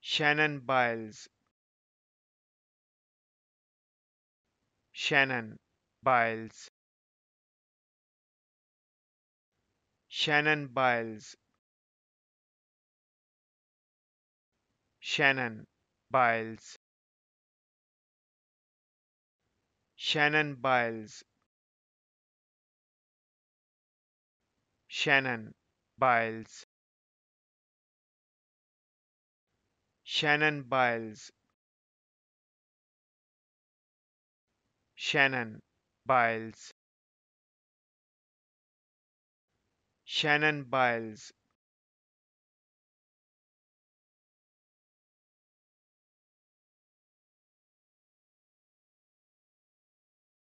Shannon Biles Shannon Biles Shannon Biles Shannon Biles Shannon Biles Shannon Biles Shannon Biles Shannon Biles Shannon Biles